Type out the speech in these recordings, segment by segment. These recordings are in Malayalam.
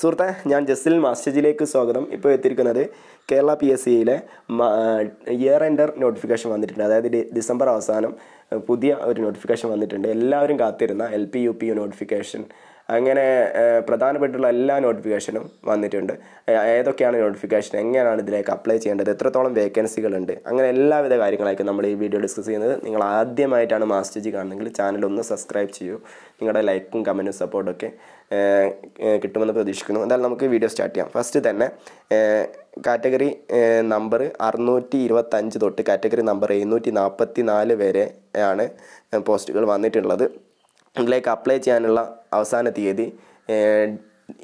സുഹൃത്തെ ഞാൻ ജസിൽ മാസ്റ്റേജിലേക്ക് സ്വാഗതം ഇപ്പോൾ എത്തിയിരിക്കുന്നത് കേരള പി എസ് സിയിലെ ഇയർ എൻഡർ നോട്ടിഫിക്കേഷൻ വന്നിട്ടുണ്ട് അതായത് ഡിസംബർ അവസാനം പുതിയ ഒരു നോട്ടിഫിക്കേഷൻ വന്നിട്ടുണ്ട് എല്ലാവരും കാത്തിരുന്ന L P U P U notification അങ്ങനെ പ്രധാനപ്പെട്ടുള്ള എല്ലാ നോട്ടിഫിക്കേഷനും വന്നിട്ടുണ്ട് ഏതൊക്കെയാണ് നോട്ടിഫിക്കേഷൻ എങ്ങനെയാണ് ഇതിലേക്ക് അപ്ലൈ ചെയ്യേണ്ടത് എത്രത്തോളം വേക്കൻസികളുണ്ട് അങ്ങനെ എല്ലാവിധ കാര്യങ്ങളായിരിക്കും നമ്മൾ ഈ വീഡിയോ ഡിസ്കസ് ചെയ്യുന്നത് നിങ്ങൾ ആദ്യമായിട്ടാണ് ജി കാണുന്നെങ്കിൽ ചാനൽ ഒന്ന് സബ്സ്ക്രൈബ് ചെയ്യൂ നിങ്ങളുടെ ലൈക്കും കമൻറ്റും സപ്പോർട്ടൊക്കെ കിട്ടുമെന്ന് പ്രതീക്ഷിക്കുന്നു എന്തായാലും നമുക്ക് വീഡിയോ സ്റ്റാർട്ട് ചെയ്യാം ഫസ്റ്റ് തന്നെ കാറ്റഗറി നമ്പർ അറുന്നൂറ്റി ഇരുപത്തഞ്ച് തൊട്ട് കാറ്റഗറി നമ്പർ എഴുന്നൂറ്റി നാൽപ്പത്തി നാല് വരെ ആണ് പോസ്റ്റുകൾ വന്നിട്ടുള്ളത് ലേക്ക് അപ്ലൈ ചെയ്യാനുള്ള അവസാന തീയതി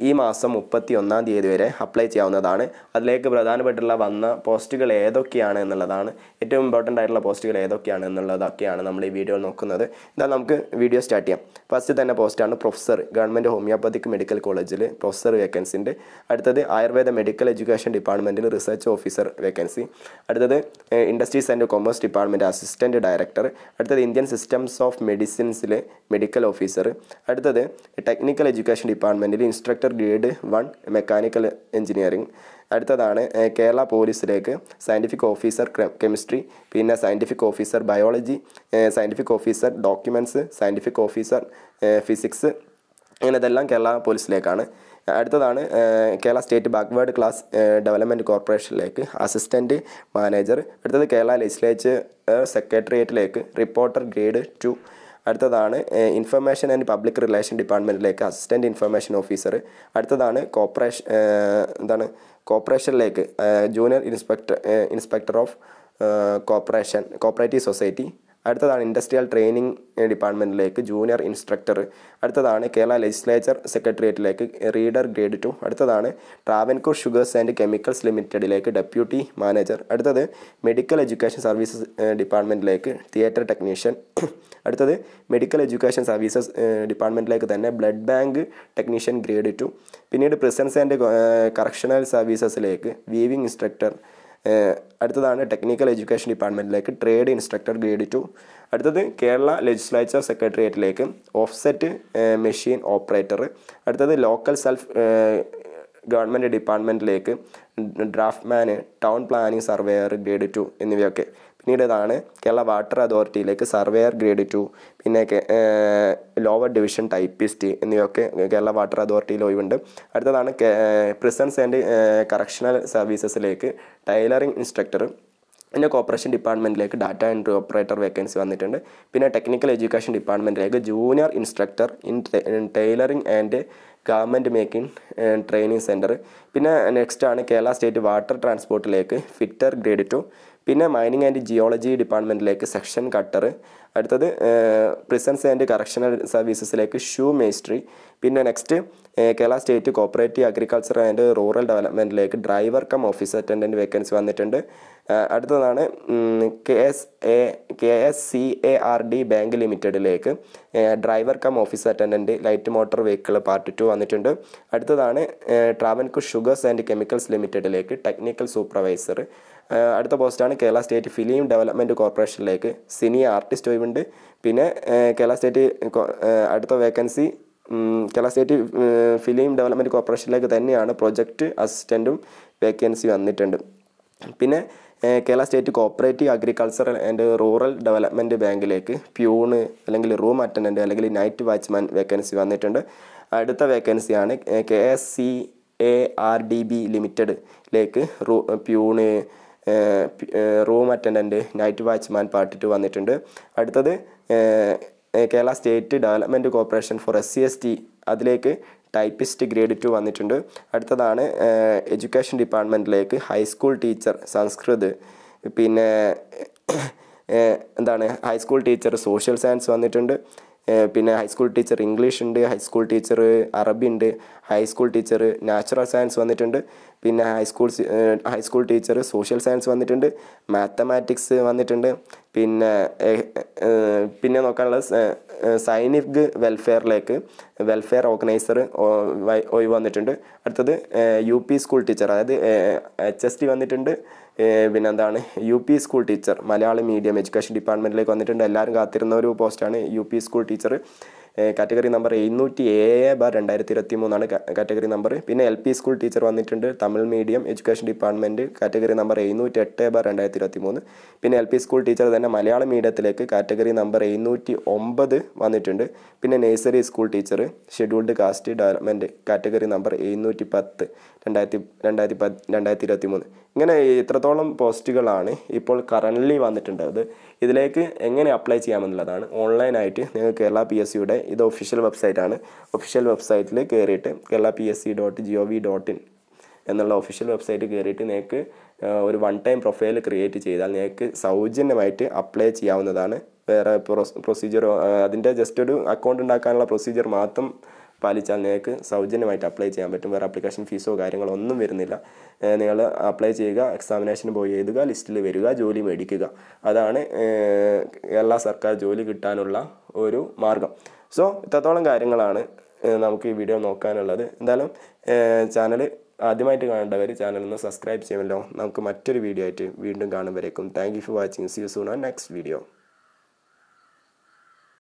ഈ മാസം മുപ്പത്തി ഒന്നാം തീയതി വരെ അപ്ലൈ ചെയ്യാവുന്നതാണ് അതിലേക്ക് പ്രധാനപ്പെട്ടുള്ള വന്ന പോസ്റ്റുകൾ ഏതൊക്കെയാണ് എന്നുള്ളതാണ് ഏറ്റവും ഇമ്പോർട്ടൻ്റ് ആയിട്ടുള്ള പോസ്റ്റുകൾ ഏതൊക്കെയാണ് എന്നുള്ളതൊക്കെയാണ് നമ്മൾ ഈ വീഡിയോയിൽ നോക്കുന്നത് എന്നാൽ നമുക്ക് വീഡിയോ സ്റ്റാർട്ട് ചെയ്യാം ഫസ്റ്റ് തന്നെ പോസ്റ്റാണ് പ്രൊഫസർ ഗവൺമെൻറ് ഹോമിയോപ്പതിക് മെഡിക്കൽ കോളേജിൽ പ്രൊഫസർ വേക്കൻസിൻ്റെ അടുത്തത് ആയുർവേദ മെഡിക്കൽ എഡ്യൂക്കേഷൻ ഡിപ്പാർട്ട്മെൻറ്റിൽ റിസർച്ച് ഓഫീസർ വേക്കൻസി അടുത്തത് industries and commerce department assistant director അടുത്തത് ഇന്ത്യൻ സിസ്റ്റംസ് ഓഫ് മെഡിസിൻസിലെ മെഡിക്കൽ ഓഫീസർ അടുത്തത് ടെക്നിക്കൽ എഡ്യൂക്കേഷൻ ഡിപ്പാർട്ട്മെൻറ്റിൽ instructor inspector grade one mechanical engineering അടുത്തതാണ് കേരള പോലീസിലേക്ക് സയൻറ്റിഫിക് ഓഫീസർ കെമിസ്ട്രി പിന്നെ scientific officer biology scientific officer documents scientific officer physics അങ്ങനെ കേരള പോലീസിലേക്കാണ് അടുത്തതാണ് Kerala state backward class development കോർപ്പറേഷനിലേക്ക് അസിസ്റ്റൻറ്റ് മാനേജർ അടുത്തത് കേരള ലെജിസ്ലേച്ചർ സെക്രട്ടേറിയറ്റിലേക്ക് റിപ്പോർട്ടർ ഗ്രേഡ് ടു അടുത്തതാണ് ഇൻഫർമേഷൻ ആൻഡ് പബ്ലിക് റിലേഷൻ ഡിപ്പാർട്ട്മെൻറ്റിലേക്ക് അസിസ്റ്റൻറ്റ് ഇൻഫർമേഷൻ ഓഫീസർ അടുത്തതാണ് കോപ്പറേഷൻ എന്താണ് കോപ്പറേഷനിലേക്ക് junior inspector inspector of cooperation cooperative society അടുത്തതാണ് ഇൻഡസ്ട്രിയൽ ട്രെയിനിങ് ഡിപ്പാർട്ട്മെൻറ്റിലേക്ക് ജൂനിയർ ഇൻസ്ട്രക്ടർ അടുത്തതാണ് കേരള ലെജിസ്ലേച്ചർ സെക്രട്ടേറിയറ്റിലേക്ക് റീഡർ ഗ്രേഡ് ടു അടുത്തതാണ് ട്രാവൻകൂർ ഷുഗേഴ്സ് ആൻഡ് കെമിക്കൽസ് ലിമിറ്റഡിലേക്ക് ഡെപ്യൂട്ടി മാനേജർ അടുത്തത് മെഡിക്കൽ എഡ്യൂക്കേഷൻ സർവീസസ് ഡിപ്പാർട്ട്മെൻറ്റിലേക്ക് തിയേറ്റർ ടെക്നീഷ്യൻ അടുത്തത് മെഡിക്കൽ എഡ്യൂക്കേഷൻ സർവീസസ് ഡിപ്പാർട്ട്മെൻറ്റിലേക്ക് തന്നെ blood bank technician grade two പിന്നീട് പ്രിസൻസ് ആൻഡ് കറക്ഷണൽ സർവീസസിലേക്ക് വീവിംഗ് ഇൻസ്ട്രക്ടർ അടുത്തതാണ് ടെക്നിക്കൽ എഡ്യൂക്കേഷൻ ഡിപ്പാർട്ട്മെൻറ്റിലേക്ക് ട്രേഡ് ഇൻസ്ട്രക്ടർ ഗ്രേഡ് ടു അടുത്തത് കേരള ലെജിസ്ലേച്ചർ സെക്രട്ടേറിയറ്റിലേക്ക് ഓഫ്സെറ്റ് മെഷീൻ ഓപ്പറേറ്റർ അടുത്തത് ലോക്കൽ സെൽഫ് ഗവൺമെൻറ് ഡിപ്പാർട്ട്മെൻറ്റിലേക്ക് draftsman town planning surveyor grade two എന്നിവയൊക്കെ പിന്നീടേതാണ് കേരള വാട്ടർ അതോറിറ്റിയിലേക്ക് സർവേയർ ഗ്രേഡ് ടു പിന്നെ ലോവർ ഡിവിഷൻ ടൈപ്പിസ്റ്റ് എന്നിവയൊക്കെ കേരള വാട്ടർ അതോറിറ്റിയിൽ ഒഴിവുണ്ട് അടുത്തതാണ് പ്രിസൺസ് ആൻഡ് കറക്ഷണൽ സർവീസസിലേക്ക് ടൈലറിംഗ് ഇൻസ്ട്രക്ടർ പിന്നെ കോപ്പറേഷൻ ഡിപ്പാർട്ട്മെൻറ്റിലേക്ക് ഡാറ്റ എൻട്രി ഓപ്പറേറ്റർ വേക്കൻസി വന്നിട്ടുണ്ട് പിന്നെ ടെക്നിക്കൽ എഡ്യൂക്കേഷൻ ഡിപ്പാർട്ട്മെൻറ്റിലേക്ക് junior instructor in tailoring and government making training centre പിന്നെ നെക്സ്റ്റ് ആണ് കേരള സ്റ്റേറ്റ് വാട്ടർ ട്രാൻസ്പോർട്ടിലേക്ക് ഫിറ്റർ ഗ്രേഡ് ടു പിന്നെ മൈനിങ് ആൻഡ് ജിയോളജി ഡിപ്പാർട്ട്മെൻറ്റിലേക്ക് സെക്ഷൻ കട്ടർ അടുത്തത് പ്രിസൻസ് ആൻഡ് കറക്ഷണൽ സർവീസസിലേക്ക് ഷൂ മേസ്ട്രി പിന്നെ next Kerala state cooperative agriculture and rural ഡെവലപ്മെൻറ്റിലേക്ക് driver cum office attendant vacancy വന്നിട്ടുണ്ട് അടുത്തതാണ് K S A K S C A R D bank ലിമിറ്റഡിലേക്ക് driver cum office attendant light motor vehicle part two വന്നിട്ടുണ്ട് അടുത്തതാണ് ട്രാവൻകു ഷുഗേഴ്സ് ആൻഡ് കെമിക്കൽസ് ലിമിറ്റഡിലേക്ക് ടെക്നിക്കൽ സൂപ്പർവൈസർ അടുത്ത പോസ്റ്റാണ് കേരള സ്റ്റേറ്റ് ഫിലിം ഡെവലപ്മെൻറ്റ് കോർപ്പറേഷനിലേക്ക് സിനി ആർട്ടിസ്റ്റ് ഒഴിവുണ്ട് പിന്നെ കേരള സ്റ്റേറ്റ് അടുത്ത vacancy Kerala state film development കോർപ്പറേഷനിലേക്ക് തന്നെയാണ് പ്രൊജക്റ്റ് അസിസ്റ്റൻറ്റും വേക്കൻസി വന്നിട്ടുണ്ട് പിന്നെ Kerala state cooperative agricultural and rural development ബാങ്കിലേക്ക് പ്യൂണ് അല്ലെങ്കിൽ റൂം അറ്റൻഡൻറ്റ് അല്ലെങ്കിൽ നൈറ്റ് വാച്ച്മാൻ വേക്കൻസി വന്നിട്ടുണ്ട് അടുത്ത വേക്കൻസിയാണ് K S C A R D B ലിമിറ്റഡിലേക്ക് റൂ peon room attendant night watchman part two വന്നിട്ടുണ്ട് അടുത്തത് Kerala state development corporation for S C S T അതിലേക്ക് ടൈപ്പിസ്റ്റ് ഗ്രേഡ് ടു വന്നിട്ടുണ്ട് അടുത്തതാണ് എഡ്യൂക്കേഷൻ ഡിപ്പാർട്ട്മെൻറ്റിലേക്ക് ഹൈസ്കൂൾ ടീച്ചർ സംസ്കൃത് പിന്നെ എന്താണ് ഹൈസ്കൂൾ ടീച്ചർ സോഷ്യൽ സയൻസ് വന്നിട്ടുണ്ട് പിന്നെ ഹൈസ്കൂൾ ടീച്ചർ ഇംഗ്ലീഷ് ഉണ്ട് ഹൈസ്കൂൾ ടീച്ചർ അറബി ഉണ്ട് ഹൈസ്കൂൾ ടീച്ചർ നാച്ചുറൽ സയൻസ് വന്നിട്ടുണ്ട് പിന്നെ high school high school teacher social science വന്നിട്ടുണ്ട് മാത്തമാറ്റിക്സ് വന്നിട്ടുണ്ട് പിന്നെ പിന്നെ നോക്കാനുള്ളത് സൈനിക് വെൽഫെയറിലേക്ക് വെൽഫെയർ ഓർഗനൈസർ ഒഴിവ് വന്നിട്ടുണ്ട് അടുത്തത് യു പി സ്കൂൾ ടീച്ചർ അതായത് എച്ച് എസ് ടി വന്നിട്ടുണ്ട് പിന്നെന്താണ് U P school teacher Malayalam medium education ഡിപ്പാർട്ട്മെൻറ്റിലേക്ക് വന്നിട്ടുണ്ട് എല്ലാവരും കാത്തിരുന്ന ഒരു പോസ്റ്റാണ് U P school teacher category number എഴുന്നൂറ്റി ഏഴ് ബാർ രണ്ടായിരത്തി ഇരുപത്തി മൂന്നാണ് കാറ്റഗറി നമ്പർ പിന്നെ എൽ പി സ്കൂൾ ടീച്ചർ വന്നിട്ടുണ്ട് Tamil medium education department category number എഴുന്നൂറ്റി എട്ട് ബാർ രണ്ടായിരത്തി ഇരുപത്തി മൂന്ന് പിന്നെ എൽ പി സ്കൂൾ ടീച്ചർ തന്നെ മലയാളം മീഡിയത്തിലേക്ക് കാറ്റഗറി നമ്പർ എഴുന്നൂറ്റി ഒമ്പത് വന്നിട്ടുണ്ട് പിന്നെ nursery school teacher scheduled caste development category number എഴുന്നൂറ്റി പത്ത് രണ്ടായിരത്തി രണ്ടായിരത്തി പത്ത് രണ്ടായിരത്തി ഇരുപത്തി മൂന്ന് ഇങ്ങനെ ഇത്രത്തോളം പോസ്റ്റുകളാണ് ഇപ്പോൾ കറൻ്റ്ലി വന്നിട്ടുണ്ട് ഇതിലേക്ക് എങ്ങനെ അപ്ലൈ ചെയ്യാമെന്നുള്ളതാണ് ഓൺലൈനായിട്ട് നിങ്ങൾ കേരള പി എസ് സിയുടെ ഇത് ഒഫീഷ്യൽ വെബ്സൈറ്റാണ് ഒഫീഷ്യൽ വെബ്സൈറ്റിൽ കയറിയിട്ട് Kerala P S C dot G O V dot in എന്നുള്ള ഒഫീഷ്യൽ വെബ്സൈറ്റ് കയറിയിട്ട് നിങ്ങൾക്ക് ഒരു വൺ ടൈം പ്രൊഫൈൽ ക്രിയേറ്റ് ചെയ്താൽ നിങ്ങൾക്ക് സൗജന്യമായിട്ട് അപ്ലൈ ചെയ്യാവുന്നതാണ് വേറെ പ്രൊസീജിയർ അതിൻ്റെ ജസ്റ്റ് ഒരു അക്കൗണ്ട് ഉണ്ടാക്കാനുള്ള പ്രൊസീജിയർ മാത്രം പാലിച്ചാൽ നിങ്ങൾക്ക് സൗജന്യമായിട്ട് അപ്ലൈ ചെയ്യാൻ പറ്റും വേറെ ആപ്ലിക്കേഷൻ ഫീസോ കാര്യങ്ങളോ ഒന്നും വരുന്നില്ല നിങ്ങൾ അപ്ലൈ ചെയ്യുക എക്സാമിനേഷൻ പോയി എഴുതുക ലിസ്റ്റിൽ വരിക ജോലി മേടിക്കുക അതാണ് കേരള സർക്കാർ ജോലി കിട്ടാനുള്ള ഒരു മാർഗം സോ ഇത്രത്തോളം കാര്യങ്ങളാണ് നമുക്ക് ഈ വീഡിയോ നോക്കാനുള്ളത് എന്തായാലും ചാനൽ ആദ്യമായിട്ട് കാണേണ്ടവർ ചാനലൊന്ന് സബ്സ്ക്രൈബ് ചെയ്യുമല്ലോ നമുക്ക് മറ്റൊരു വീഡിയോ ആയിട്ട് വീണ്ടും കാണും thank you for watching see you soon on next video